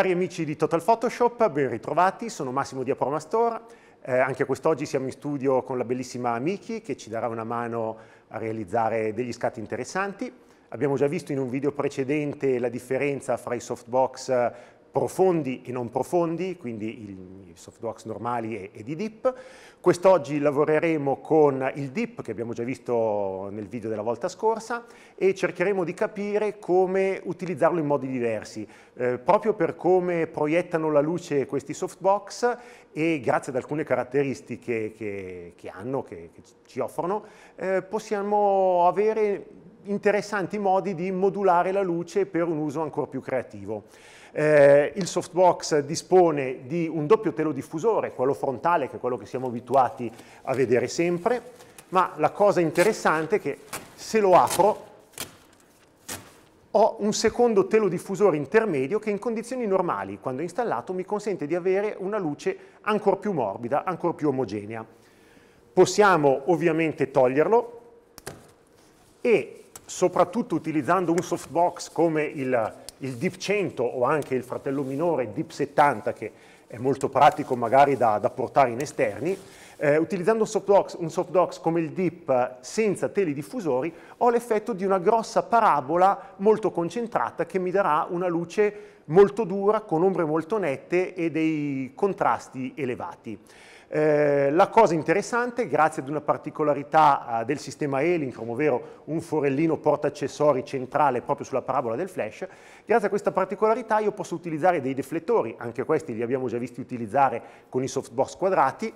Cari amici di Total Photoshop, ben ritrovati, sono Massimo di Apromastore. Eh, anche quest'oggi siamo in studio con la bellissima Miki che ci darà una mano a realizzare degli scatti interessanti. Abbiamo già visto in un video precedente la differenza fra i softbox profondi e non profondi, quindi i softdocs normali e, di deep. Quest'oggi lavoreremo con il deep, che abbiamo già visto nel video della volta scorsa, e cercheremo di capire come utilizzarlo in modi diversi, eh, proprio per come proiettano la luce questi softbox e grazie ad alcune caratteristiche che, che hanno, che, che ci offrono, eh, possiamo avere interessanti modi di modulare la luce per un uso ancora più creativo. Eh, il softbox dispone di un doppio telo diffusore, quello frontale che è quello che siamo abituati a vedere sempre, ma la cosa interessante è che se lo apro ho un secondo telo diffusore intermedio che in condizioni normali, quando installato, mi consente di avere una luce ancora più morbida, ancora più omogenea. Possiamo ovviamente toglierlo e soprattutto utilizzando un softbox come il, il Deep 100 o anche il fratello minore Deep 70 che è molto pratico magari da, da portare in esterni, eh, utilizzando un softbox, un softbox, come il DIP eh, senza telidiffusori ho l'effetto di una grossa parabola molto concentrata che mi darà una luce molto dura con ombre molto nette e dei contrasti elevati. Eh, la cosa interessante, grazie ad una particolarità eh, del sistema Elinchrom, ovvero un forellino porta accessori centrale proprio sulla parabola del flash, grazie a questa particolarità io posso utilizzare dei deflettori, anche questi li abbiamo già visti utilizzare con i softbox quadrati,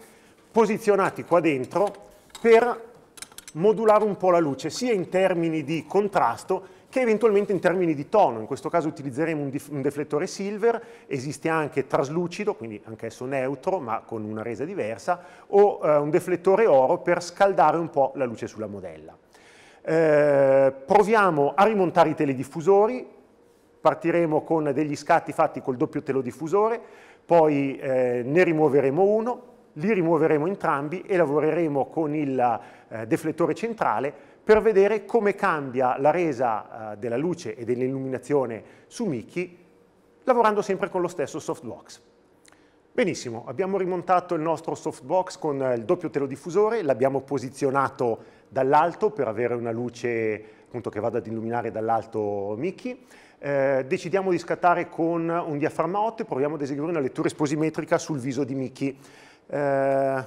posizionati qua dentro per modulare un po' la luce, sia in termini di contrasto che eventualmente in termini di tono, in questo caso utilizzeremo un, un deflettore silver, esiste anche traslucido, quindi anch'esso neutro ma con una resa diversa, o eh, un deflettore oro per scaldare un po' la luce sulla modella. Eh, proviamo a rimontare i telediffusori, partiremo con degli scatti fatti col doppio telodiffusore, poi eh, ne rimuoveremo uno, li rimuoveremo entrambi e lavoreremo con il eh, deflettore centrale per vedere come cambia la resa eh, della luce e dell'illuminazione su Mickey lavorando sempre con lo stesso softbox. Benissimo, abbiamo rimontato il nostro softbox con il doppio telodiffusore, l'abbiamo posizionato dall'alto per avere una luce appunto, che vada ad illuminare dall'alto Mickey. Eh, decidiamo di scattare con un diaframma 8 e proviamo ad eseguire una lettura esposimetrica sul viso di Mickey. Eh,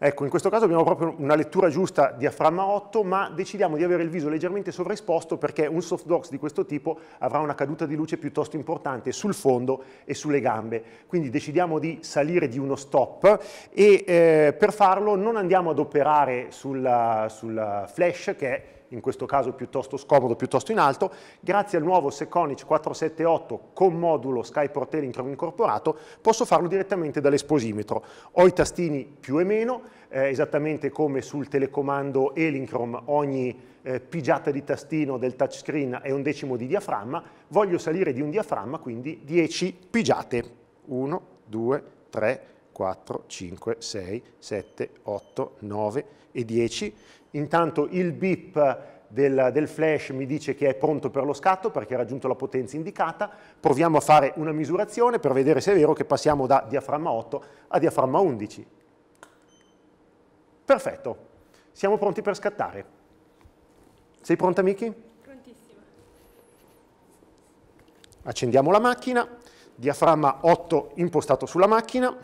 Ecco, in questo caso abbiamo proprio una lettura giusta diaframma 8, ma decidiamo di avere il viso leggermente sovraesposto perché un softbox di questo tipo avrà una caduta di luce piuttosto importante sul fondo e sulle gambe. Quindi decidiamo di salire di uno stop e eh, per farlo non andiamo ad operare sul flash che è in questo caso piuttosto scomodo, piuttosto in alto, grazie al nuovo Seconic 478 con modulo Sky Protel incorporato, posso farlo direttamente dall'esposimetro. Ho i tastini più e meno, eh, esattamente come sul telecomando Elincrom ogni eh, pigiata di tastino del touchscreen è un decimo di diaframma, voglio salire di un diaframma, quindi 10 pigiate. 1, 2, 3, 4. 4, 5, 6, 7, 8, 9 e 10. Intanto il beep del, del, flash mi dice che è pronto per lo scatto perché ha raggiunto la potenza indicata, proviamo a fare una misurazione per vedere se è vero che passiamo da diaframma 8 a diaframma 11. Perfetto, siamo pronti per scattare. Sei pronta Miki? Prontissima. Accendiamo la macchina, diaframma 8 impostato sulla macchina,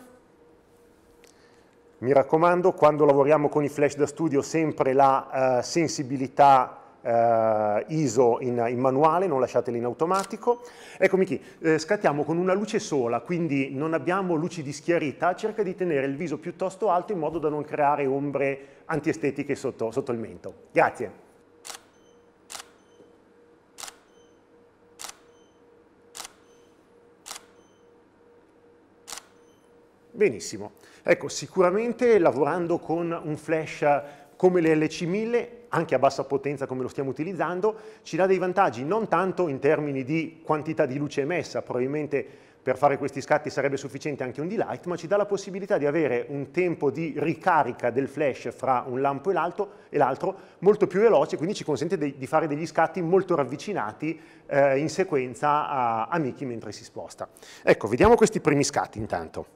mi raccomando, quando lavoriamo con i flash da studio, sempre la eh, sensibilità eh, ISO in, in, manuale, non lasciateli in automatico. Eccomi qui, eh, scattiamo con una luce sola, quindi non abbiamo luci di schiarita, cerca di tenere il viso piuttosto alto in modo da non creare ombre antiestetiche sotto, sotto il mento. Grazie. Benissimo. Ecco, sicuramente lavorando con un flash come l'LC1000, anche a bassa potenza come lo stiamo utilizzando, ci dà dei vantaggi non tanto in termini di quantità di luce emessa, probabilmente per fare questi scatti sarebbe sufficiente anche un D-Light, ma ci dà la possibilità di avere un tempo di ricarica del flash fra un lampo e l'altro molto più veloce, quindi ci consente di fare degli scatti molto ravvicinati eh, in sequenza a, a Mickey mentre si sposta. Ecco, vediamo questi primi scatti intanto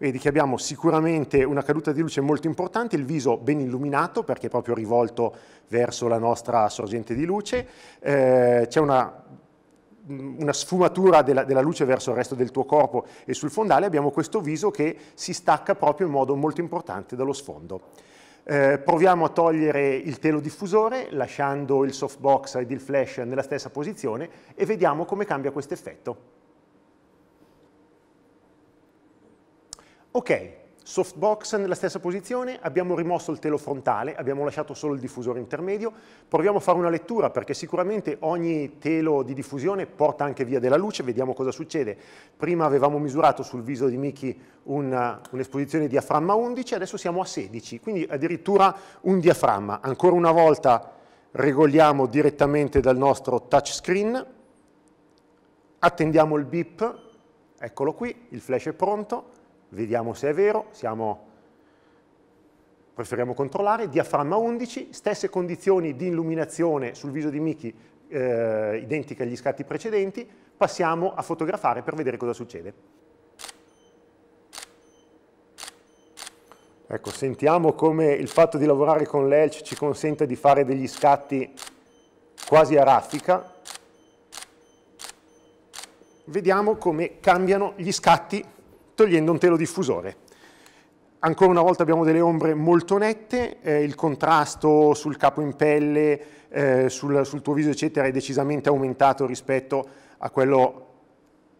vedi che abbiamo sicuramente una caduta di luce molto importante, il viso ben illuminato perché è proprio rivolto verso la nostra sorgente di luce, eh, c'è una, mm, una, sfumatura della, della, luce verso il resto del tuo corpo e sul fondale abbiamo questo viso che si stacca proprio in modo molto importante dallo sfondo. Eh, proviamo a togliere il telo diffusore lasciando il softbox ed il flash nella stessa posizione e vediamo come cambia questo effetto. Ok, softbox nella stessa posizione, abbiamo rimosso il telo frontale, abbiamo lasciato solo il diffusore intermedio, proviamo a fare una lettura perché sicuramente ogni telo di diffusione porta anche via della luce, vediamo cosa succede. Prima avevamo misurato sul viso di Miki uh, un'esposizione di diaframma 11, adesso siamo a 16, quindi addirittura un diaframma. Ancora una volta regoliamo direttamente dal nostro touchscreen, attendiamo il beep, eccolo qui, il flash è pronto, vediamo se è vero, siamo, preferiamo controllare, diaframma 11, stesse condizioni di illuminazione sul viso di Miki eh, identiche agli scatti precedenti, passiamo a fotografare per vedere cosa succede. Ecco, sentiamo come il fatto di lavorare con l'Elch ci consente di fare degli scatti quasi a raffica. Vediamo come cambiano gli scatti togliendo un telo diffusore. Ancora una volta abbiamo delle ombre molto nette, eh, il contrasto sul capo in pelle, eh, sul, sul tuo viso eccetera è decisamente aumentato rispetto a quello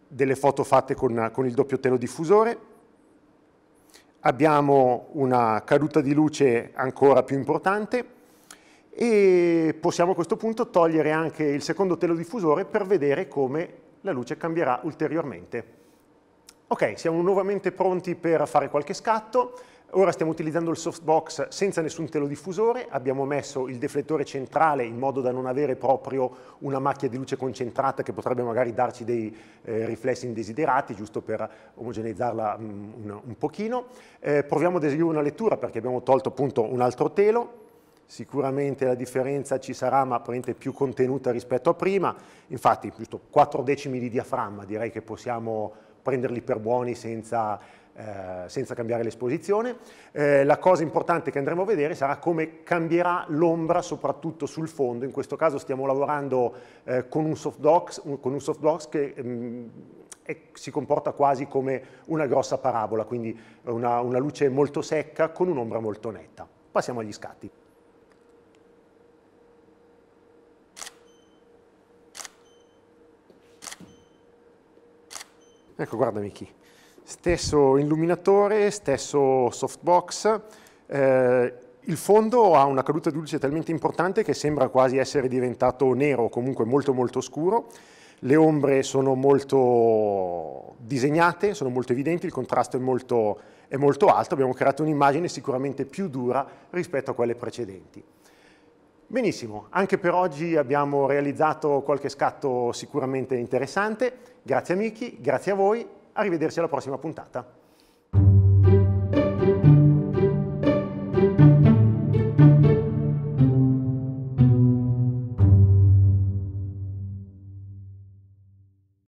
delle foto fatte con, con il doppio telo diffusore. Abbiamo una caduta di luce ancora più importante e possiamo a questo punto togliere anche il secondo telo diffusore per vedere come la luce cambierà ulteriormente. Ok, siamo nuovamente pronti per fare qualche scatto. Ora stiamo utilizzando il softbox senza nessun telo diffusore, abbiamo messo il deflettore centrale in modo da non avere proprio una macchia di luce concentrata che potrebbe magari darci dei eh, riflessi indesiderati, giusto per omogeneizzarla um, mm, un, un, pochino. Eh, proviamo ad eseguire una lettura perché abbiamo tolto appunto un altro telo, sicuramente la differenza ci sarà ma probabilmente più contenuta rispetto a prima, infatti giusto 4 decimi di diaframma direi che possiamo prenderli per buoni senza, eh, senza cambiare l'esposizione. Eh, la cosa importante che andremo a vedere sarà come cambierà l'ombra soprattutto sul fondo, in questo caso stiamo lavorando eh, con un softbox, con un softbox che mh, mm, è, si comporta quasi come una grossa parabola, quindi una, una luce molto secca con un'ombra molto netta. Passiamo agli scatti. Ecco, guardami qui. Stesso illuminatore, stesso softbox. Eh, il fondo ha una caduta di luce talmente importante che sembra quasi essere diventato nero, comunque molto molto scuro. Le ombre sono molto disegnate, sono molto evidenti, il contrasto è molto, è molto alto. Abbiamo creato un'immagine sicuramente più dura rispetto a quelle precedenti. Benissimo, anche per oggi abbiamo realizzato qualche scatto sicuramente interessante. Grazie amici, grazie a voi, arrivederci alla prossima puntata.